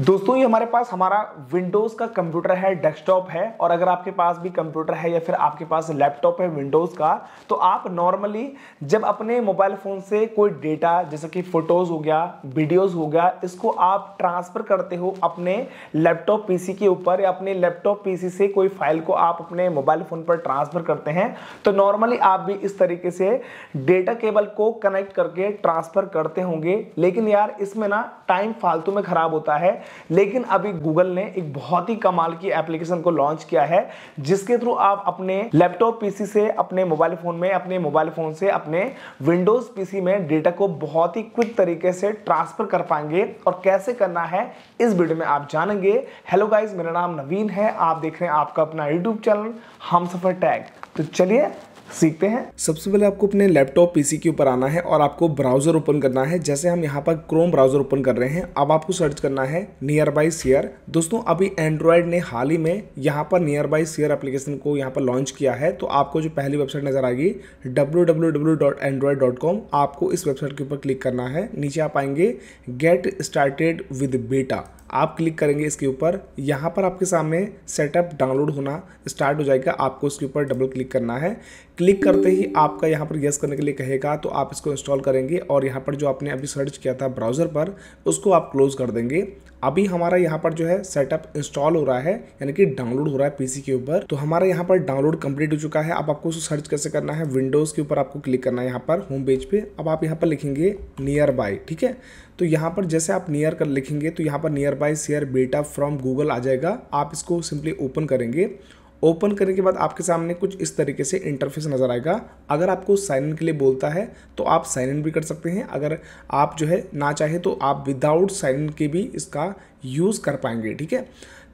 दोस्तों ये हमारे पास हमारा विंडोज़ का कंप्यूटर है डेस्कटॉप है और अगर आपके पास भी कंप्यूटर है या फिर आपके पास लैपटॉप है विंडोज़ का तो आप नॉर्मली जब अपने मोबाइल फ़ोन से कोई डेटा जैसे कि फ़ोटोज़ हो गया वीडियोज़ हो गया इसको आप ट्रांसफ़र करते हो अपने लैपटॉप पीसी के ऊपर या अपने लैपटॉप पी से कोई फाइल को आप अपने मोबाइल फ़ोन पर ट्रांसफ़र करते हैं तो नॉर्मली आप भी इस तरीके से डेटा केबल को कनेक्ट करके ट्रांसफ़र करते होंगे लेकिन यार इसमें ना टाइम फालतू में ख़राब होता है लेकिन अभी गूगल ने एक बहुत ही कमाल की एप्लीकेशन को लॉन्च किया है जिसके थ्रू आप अपने लैपटॉप पीसी से अपने मोबाइल फोन में अपने मोबाइल फोन से अपने विंडोज पीसी में डेटा को बहुत ही क्विक तरीके से ट्रांसफर कर पाएंगे और कैसे करना है इस वीडियो में आप जानेंगे हेलो गाइज मेरा नाम नवीन है आप देख रहे हैं आपका अपना यूट्यूब चैनल हम सफर टैग तो चलिए सीखते हैं सबसे पहले आपको अपने लैपटॉप पीसी के ऊपर आना है और आपको ब्राउजर ओपन करना है जैसे हम यहाँ पर क्रोम ब्राउजर ओपन कर रहे हैं अब आपको सर्च करना है नियर बाई सीयर दोस्तों अभी एंड्रॉयड ने हाल ही में यहाँ पर नियर बाई सीयर एप्लीकेशन को यहाँ पर लॉन्च किया है तो आपको जो पहली वेबसाइट नजर आएगी डब्ल्यू आपको इस वेबसाइट के ऊपर क्लिक करना है नीचे आप आएंगे गेट स्टार्टेड विद बेटा आप क्लिक करेंगे इसके ऊपर यहाँ पर आपके सामने सेटअप डाउनलोड होना स्टार्ट हो जाएगा आपको इसके ऊपर डबल क्लिक करना है क्लिक करते ही आपका यहाँ पर येस करने के लिए कहेगा तो आप इसको इंस्टॉल करेंगे और यहाँ पर जो आपने अभी सर्च किया था ब्राउज़र पर उसको आप क्लोज़ कर देंगे अभी हमारा यहाँ पर जो है सेटअप इंस्टॉल हो रहा है यानी कि डाउनलोड हो रहा है पीसी के ऊपर तो हमारा यहाँ पर डाउनलोड कंप्लीट हो चुका है अब आपको उसको सर्च कैसे करना है विंडोज़ के ऊपर आपको क्लिक करना है यहाँ पर होम पेज पे अब आप यहाँ पर लिखेंगे नियर बाय ठीक है तो यहाँ पर जैसे आप नियर कर लिखेंगे तो यहाँ पर nearby share beta from Google आ जाएगा आप इसको सिंपली ओपन करेंगे ओपन करने के बाद आपके सामने कुछ इस तरीके से इंटरफेस नज़र आएगा अगर आपको साइन इन के लिए बोलता है तो आप साइन इन भी कर सकते हैं अगर आप जो है ना चाहे तो आप विदाउट साइन इन के भी इसका यूज़ कर पाएंगे ठीक है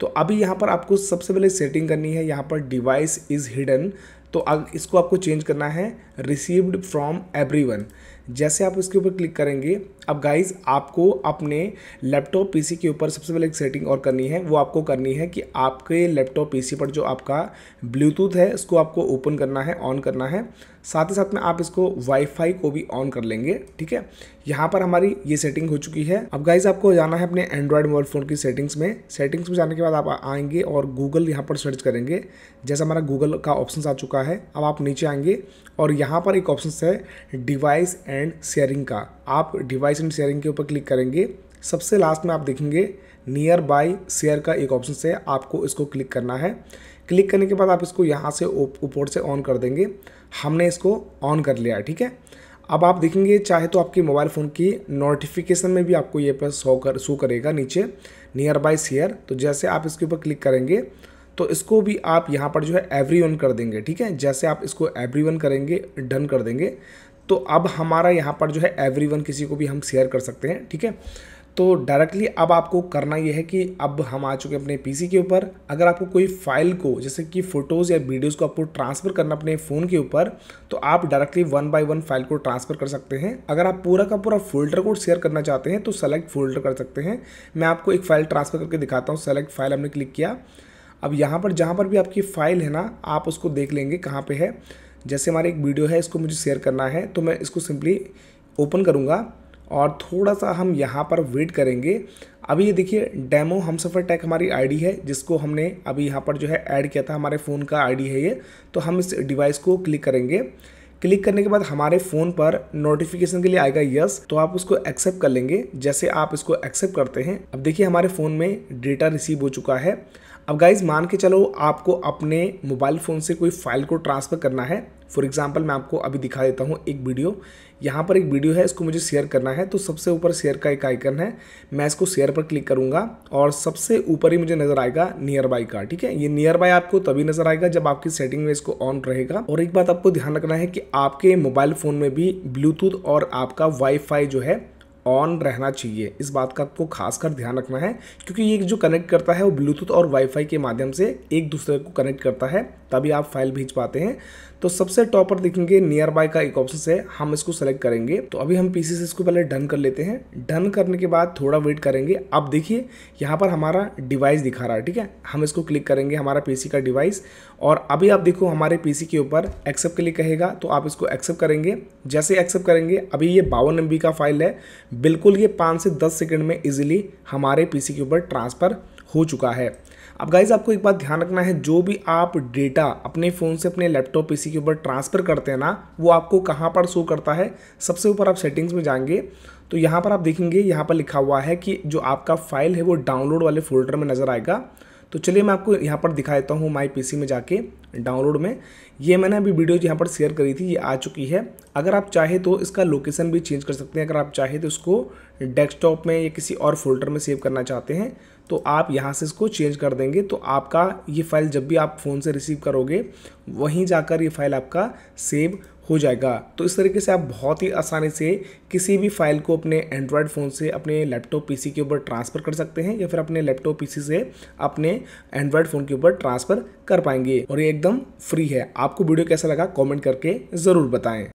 तो अभी यहाँ पर आपको सबसे पहले सेटिंग करनी है यहाँ पर डिवाइस इज़ हिडन तो अब इसको आपको चेंज करना है रिसीव्ड फ्रॉम एवरीवन जैसे आप इसके ऊपर क्लिक करेंगे अब गाइज आपको अपने लैपटॉप पीसी के ऊपर सबसे पहले एक सेटिंग और करनी है वो आपको करनी है कि आपके लैपटॉप पीसी पर जो आपका ब्लूटूथ है उसको आपको ओपन करना है ऑन करना है साथ ही साथ में आप इसको वाईफाई को भी ऑन कर लेंगे ठीक है यहाँ पर हमारी ये सेटिंग हो चुकी है अब गाइज आपको जाना है अपने एंड्रॉयड मोबाइल फ़ोन की सेटिंग्स में सेटिंग्स में जाने के बाद आप आएंगे और गूगल यहाँ पर सर्च करेंगे जैसा हमारा गूगल का ऑप्शन आ चुका है अब आप नीचे आएंगे और यहाँ पर एक ऑप्शन है डिवाइस एंड शेयरिंग का आप डिवाइस एंड शेयरिंग के ऊपर क्लिक करेंगे सबसे लास्ट में आप देखेंगे नियर बाय शेयर का एक ऑप्शन से आपको इसको क्लिक करना है क्लिक करने के बाद आप इसको यहाँ से ऊपर से ऑन कर देंगे हमने इसको ऑन कर लिया है ठीक है अब आप देखेंगे चाहे तो आपके मोबाइल फ़ोन की नोटिफिकेशन में भी आपको ये पर शो कर शो करेगा नीचे नियर बाय शेयर तो जैसे आप इसके ऊपर क्लिक करेंगे तो इसको भी आप यहाँ पर जो है एवरी वन कर देंगे ठीक है जैसे आप इसको एवरी वन करेंगे डन कर देंगे तो अब हमारा यहाँ पर जो है एवरी वन किसी को भी हम शेयर कर सकते हैं ठीक है तो डायरेक्टली अब आपको करना यह है कि अब हम आ चुके हैं अपने पीसी के ऊपर अगर आपको कोई फाइल को जैसे कि फ़ोटोज़ या वीडियोज़ को आपको ट्रांसफ़र करना अपने फ़ोन के ऊपर तो आप directly one by one file को ट्रांसफ़र कर सकते हैं अगर आप पूरा का पूरा फोल्डर को शेयर करना चाहते हैं तो सेलेक्ट फोल्डर कर सकते हैं मैं आपको एक फ़ाइल ट्रांसफ़र करके दिखाता हूँ सेलेक्ट फाइल हमने क्लिक किया अब यहाँ पर जहाँ पर भी आपकी फ़ाइल है ना आप उसको देख लेंगे कहाँ पे है जैसे हमारी एक वीडियो है इसको मुझे शेयर करना है तो मैं इसको सिंपली ओपन करूँगा और थोड़ा सा हम यहाँ पर वेट करेंगे अभी ये देखिए डेमो हम सफ़र टैक हमारी आईडी है जिसको हमने अभी यहाँ पर जो है ऐड किया था हमारे फ़ोन का आईडी है ये तो हम इस डिवाइस को क्लिक करेंगे क्लिक करने के बाद हमारे फ़ोन पर नोटिफिकेशन के लिए आएगा यस तो आप उसको एक्सेप्ट कर लेंगे जैसे आप इसको एक्सेप्ट करते हैं अब देखिए हमारे फ़ोन में डेटा रिसीव हो चुका है अब गाइज मान के चलो आपको अपने मोबाइल फ़ोन से कोई फाइल को ट्रांसफ़र करना है फॉर एग्जाम्पल मैं आपको अभी दिखा देता हूँ एक वीडियो यहाँ पर एक वीडियो है इसको मुझे शेयर करना है तो सबसे ऊपर शेयर का एक आइकन है मैं इसको शेयर पर क्लिक करूँगा और सबसे ऊपर ही मुझे नज़र आएगा नियर बाई का ठीक है ये नियर बाई आपको तभी नज़र आएगा जब आपकी सेटिंग में इसको ऑन रहेगा और एक बात आपको ध्यान रखना है कि आपके मोबाइल फ़ोन में भी ब्लूटूथ और आपका वाईफाई जो है ऑन रहना चाहिए इस बात का आपको खासकर ध्यान रखना है क्योंकि ये जो कनेक्ट करता है वो ब्लूटूथ और वाईफाई के माध्यम से एक दूसरे को कनेक्ट करता है तभी आप फाइल भेज पाते हैं तो सबसे टॉप पर देखेंगे नियर बाय का एक ऑप्शन है हम इसको सेलेक्ट करेंगे तो अभी हम पीसी से इसको पहले डन कर लेते हैं डन करने के बाद थोड़ा वेट करेंगे अब देखिए यहाँ पर हमारा डिवाइस दिखा रहा है ठीक है हम इसको क्लिक करेंगे हमारा पीसी का डिवाइस और अभी आप देखो हमारे पीसी के ऊपर एक्सेप्ट के लिए कहेगा तो आप इसको एक्सेप्ट करेंगे जैसे एक्सेप्ट करेंगे अभी ये बावन एम का फाइल है बिल्कुल ये पाँच से दस सेकेंड में ईजिली हमारे पीसी के ऊपर ट्रांसफ़र हो चुका है अब गाइज आपको एक बात ध्यान रखना है जो भी आप डेटा अपने फ़ोन से अपने लैपटॉप पीसी के ऊपर ट्रांसफ़र करते हैं ना वो आपको कहाँ पर शो करता है सबसे ऊपर आप सेटिंग्स में जाएंगे तो यहाँ पर आप देखेंगे यहाँ पर लिखा हुआ है कि जो आपका फाइल है वो डाउनलोड वाले फोल्डर में नज़र आएगा तो चलिए मैं आपको यहाँ पर दिखा देता हूँ माई पी में जाके डाउनलोड में ये मैंने अभी वीडियो यहाँ पर शेयर करी थी ये आ चुकी है अगर आप चाहे तो इसका लोकेशन भी चेंज कर सकते हैं अगर आप चाहे तो इसको डेस्कटॉप में या किसी और फोल्डर में सेव करना चाहते हैं तो आप यहाँ से इसको चेंज कर देंगे तो आपका ये फ़ाइल जब भी आप फ़ोन से रिसीव करोगे वहीं जाकर ये फ़ाइल आपका सेव हो जाएगा तो इस तरीके से आप बहुत ही आसानी से किसी भी फाइल को अपने एंड्रॉयड फ़ोन से अपने लैपटॉप पीसी के ऊपर ट्रांसफ़र कर सकते हैं या फिर अपने लैपटॉप पीसी से अपने एंड्रॉयड फ़ोन के ऊपर ट्रांसफ़र कर पाएंगे और ये एकदम फ्री है आपको वीडियो कैसा लगा कॉमेंट करके ज़रूर बताएं